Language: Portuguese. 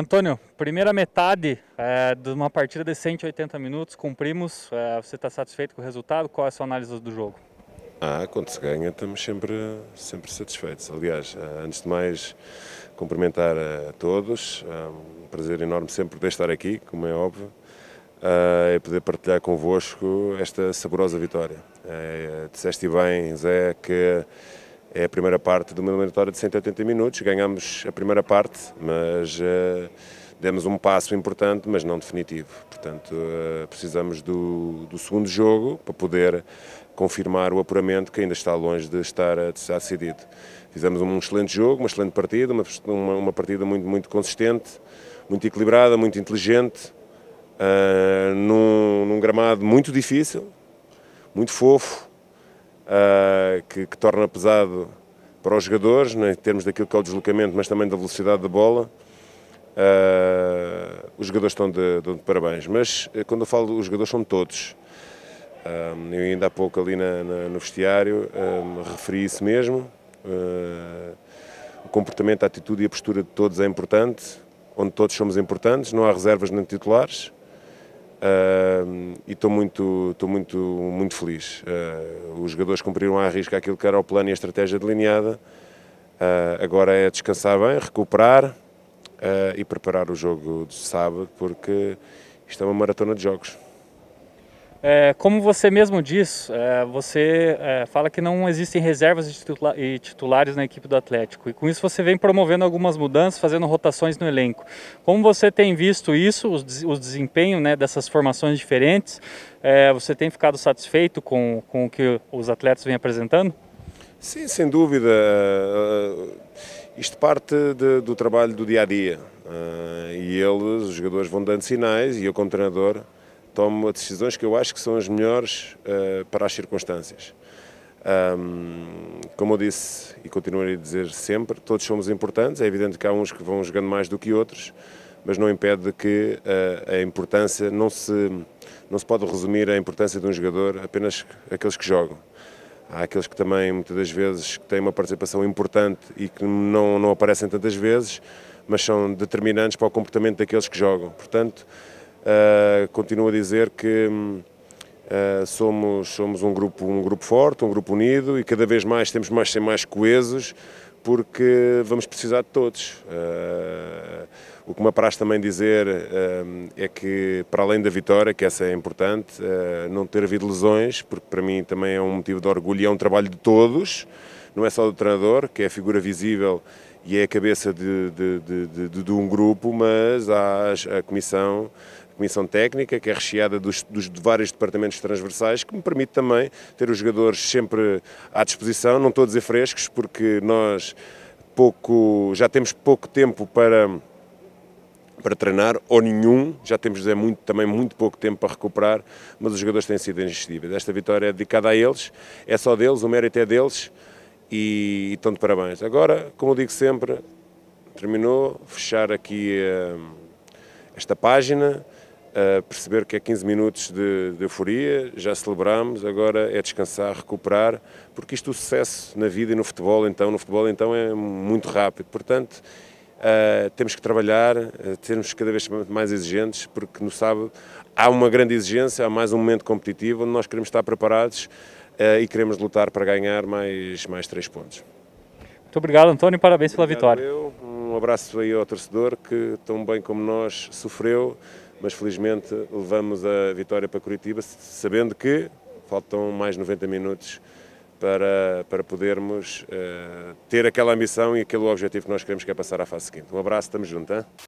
Antônio, primeira metade é, de uma partida de 180 minutos, cumprimos. É, você está satisfeito com o resultado? Qual é a sua análise do jogo? Ah, quando se ganha estamos sempre, sempre satisfeitos. Aliás, eh, antes de mais, cumprimentar a todos. É um prazer enorme sempre poder estar aqui, como é óbvio, e poder partilhar convosco esta saborosa vitória. Uh, disseste bem, Zé, que é a primeira parte de uma eliminatória de 180 minutos. Ganhamos a primeira parte, mas uh, demos um passo importante, mas não definitivo. Portanto, uh, precisamos do, do, segundo jogo para poder confirmar o apuramento que ainda está longe de estar, eh, decidido. Fizemos um excelente jogo, uma excelente partida, uma, uma partida muito, muito consistente, muito equilibrada, muito inteligente, uh, num, num gramado muito difícil, muito fofo que, que torna pesado para os jogadores, né, em termos daquilo que é o deslocamento, mas também da velocidade da bola. Uh, os jogadores estão de, de, parabéns, mas eh, quando eu falo os jogadores são todos. Ah, eu ainda há pouco ali na, na, no vestiário ah, referi isso mesmo. Uh, o comportamento, a atitude e a postura de todos é importante, onde todos somos importantes, não há reservas nem titulares. Uh, e estou muito, estou muito, muito feliz. Uh, os jogadores cumpriram à risca aquilo que era o plano e a estratégia delineada. Uh, agora é descansar bem, recuperar ah, e preparar o jogo de sábado, porque isto é uma maratona de jogos. É, como você mesmo diz, é, você é, fala que não existem reservas titula e titulares na equipe do Atlético. E com isso você vem promovendo algumas mudanças, fazendo rotações no elenco. Como você tem visto isso, o, o desempenho né, dessas formações diferentes? É, você tem ficado satisfeito com, com o que os atletas vêm apresentando? Sim, sem dúvida. Eh, isto parte de, do trabalho do dia a dia. Eh, e eles, os jogadores, vão dando sinais e eu, como treinador tomo decisões que eu acho que são as melhores uh, para as circunstâncias. Um, como eu disse e continuarei a dizer sempre, todos somos importantes. É evidente que há uns que vão jogando mais do que outros, mas não impede que uh, a importância não se não se pode resumir a importância de um jogador apenas aqueles que jogam. Há aqueles que também muitas das vezes têm uma participação importante e que não não aparecem tantas vezes, mas são determinantes para o comportamento daqueles que jogam. Portanto eh, continuo a dizer que uh, somos, somos um, grupo, um grupo forte, um grupo unido e cada vez mais temos mais ser mais coesos porque vamos precisar de todos. Uh, o que me apraz também dizer é que, para além da vitória, que essa é importante, não ter havido lesões, porque para mim também é um motivo de orgulho e é um trabalho de todos, não é só do treinador, que é a figura visível e é a cabeça de, de, de, de, um grupo, mas há a comissão, comissão técnica, que é recheada dos, dos de vários departamentos transversais, que me permite também ter os jogadores sempre à disposição, não estou a dizer frescos, porque nós pouco, já temos pouco tempo para para treinar ou nenhum, já temos é, muito, também muito pouco tempo para recuperar, mas os jogadores têm sido ingestíveis. Esta vitória é dedicada a eles, é só deles, o mérito é deles e, e estão de parabéns. Agora, como eu digo sempre, terminou, fechar aqui uh, esta página, a perceber que é 15 minutos de, de euforia, já celebramos, agora é descansar, recuperar, porque isto o é sucesso na vida e no futebol então, no futebol então é muito rápido, portanto uh, temos que trabalhar, uh, temos cada vez mais exigentes, porque no sábado há uma grande exigência, há mais um momento competitivo onde nós queremos estar preparados uh, e queremos lutar para ganhar mais, mais três pontos. Muito obrigado, António. parabéns pela vitória. Eu, um abraço aí ao torcedor que, tão bem como nós, sofreu, mas felizmente levamos a vitória para Curitiba, sabendo que faltam mais 90 minutos para, para podermos uh, ter aquela ambição e aquele objetivo que nós queremos, que é passar à fase seguinte. Um abraço, estamos juntos. Hein?